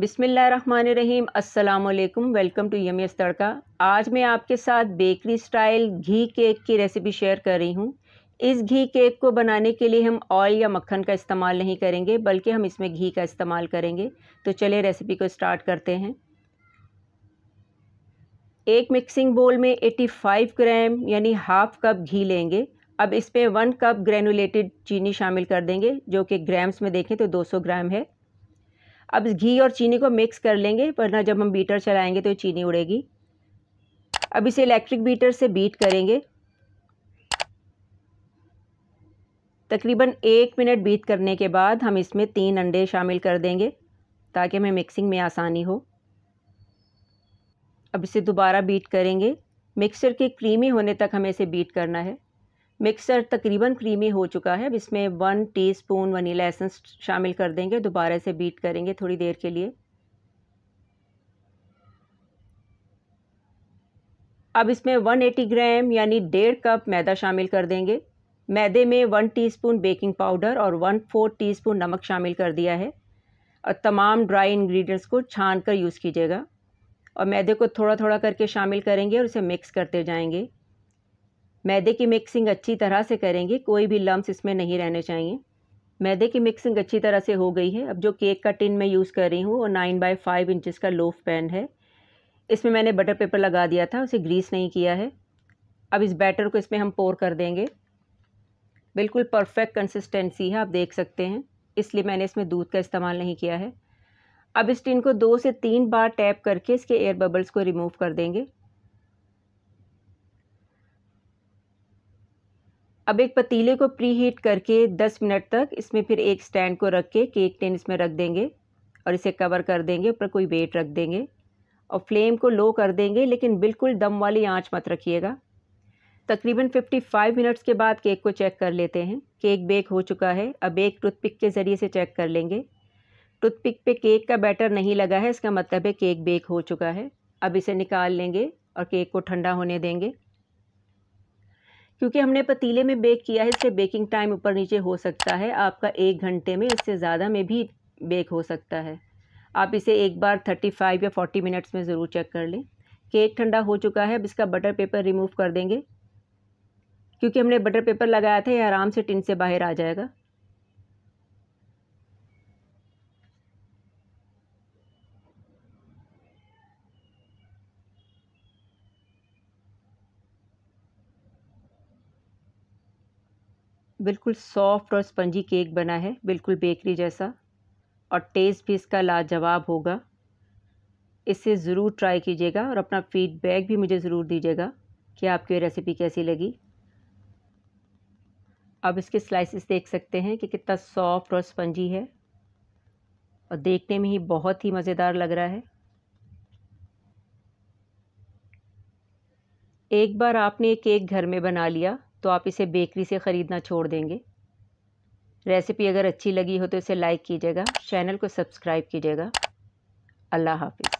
बिसमीम् अल्लाम welcome to yummy तड़का आज मैं आपके साथ बेकरी स्टाइल घी केक की रेसिपी शेयर कर रही हूँ इस घी केक को बनाने के लिए हम ऑयल या मक्खन का इस्तेमाल नहीं करेंगे बल्कि हम इसमें घी का इस्तेमाल करेंगे तो चलिए रेसिपी को स्टार्ट करते हैं एक मिक्सिंग बोल में 85 ग्राम यानी हाफ कप घी लेंगे अब इसमें वन कप ग्रेनुलेटेड चीनी शामिल कर देंगे जो कि ग्राम्स में देखें तो 200 ग्राम है अब घी और चीनी को मिक्स कर लेंगे वरना जब हम बीटर चलाएंगे तो चीनी उड़ेगी अब इसे इलेक्ट्रिक बीटर से बीट करेंगे तकरीबन एक मिनट बीट करने के बाद हम इसमें तीन अंडे शामिल कर देंगे ताकि हमें मिक्सिंग में आसानी हो अब इसे दोबारा बीट करेंगे मिक्सर के क्रीमी होने तक हमें इसे बीट करना है मिक्सर तकरीबन क्रीमी हो चुका है अब इसमें वन टीस्पून वनीला एसेंस शामिल कर देंगे दोबारा से बीट करेंगे थोड़ी देर के लिए अब इसमें वन एटी ग्राम यानी डेढ़ कप मैदा शामिल कर देंगे मैदे में वन टीस्पून बेकिंग पाउडर और वन फोर टीस्पून नमक शामिल कर दिया है और तमाम ड्राई इंग्रेडिएंट्स को छान कर यूज़ कीजिएगा और मैदे को थोड़ा थोड़ा करके शामिल करेंगे और उसे मिक्स करते जाएंगे मैदे की मिक्सिंग अच्छी तरह से करेंगे कोई भी लम्ब इसमें नहीं रहने चाहिए मैदे की मिक्सिंग अच्छी तरह से हो गई है अब जो केक का टिन मैं यूज़ कर रही हूँ वो नाइन बाई फाइव इंचज़ का लोफ पैन है इसमें मैंने बटर पेपर लगा दिया था उसे ग्रीस नहीं किया है अब इस बैटर को इसमें हम पोर कर देंगे बिल्कुल परफेक्ट कंसिस्टेंसी है आप देख सकते हैं इसलिए मैंने इसमें दूध का इस्तेमाल नहीं किया है अब इस टिन को दो से तीन बार टैप करके इसके एयर बबल्स को रिमूव कर देंगे अब एक पतीले को प्री हीट करके 10 मिनट तक इसमें फिर एक स्टैंड को रख के केक टिन इसमें रख देंगे और इसे कवर कर देंगे ऊपर कोई वेट रख देंगे और फ्लेम को लो कर देंगे लेकिन बिल्कुल दम वाली आंच मत रखिएगा तकरीबन 55 मिनट्स के बाद केक को चेक कर लेते हैं केक बेक हो चुका है अब एक टूथपिक के ज़रिए से चेक कर लेंगे टूथपिक पे केक का बैटर नहीं लगा है इसका मतलब है केक बेक हो चुका है अब इसे निकाल लेंगे और केक को ठंडा होने देंगे क्योंकि हमने पतीले में बेक किया है इससे बेकिंग टाइम ऊपर नीचे हो सकता है आपका एक घंटे में इससे ज़्यादा में भी बेक हो सकता है आप इसे एक बार थर्टी फाइव या फोर्टी मिनट्स में ज़रूर चेक कर लें केक ठंडा हो चुका है अब इसका बटर पेपर रिमूव कर देंगे क्योंकि हमने बटर पेपर लगाया था ये आराम से टिन से बाहर आ जाएगा बिल्कुल सॉफ्ट और स्पंजी केक बना है बिल्कुल बेकरी जैसा और टेस्ट भी इसका लाजवाब होगा इसे ज़रूर ट्राई कीजिएगा और अपना फीडबैक भी मुझे ज़रूर दीजिएगा कि आपकी ये रेसिपी कैसी लगी अब इसके स्लाइसेस देख सकते हैं कि कितना सॉफ्ट और स्पंजी है और देखने में ही बहुत ही मज़ेदार लग रहा है एक बार आपने केक घर में बना लिया तो आप इसे बेकरी से ख़रीदना छोड़ देंगे रेसिपी अगर अच्छी लगी हो तो इसे लाइक कीजिएगा चैनल को सब्सक्राइब कीजिएगा अल्लाह हाफिज़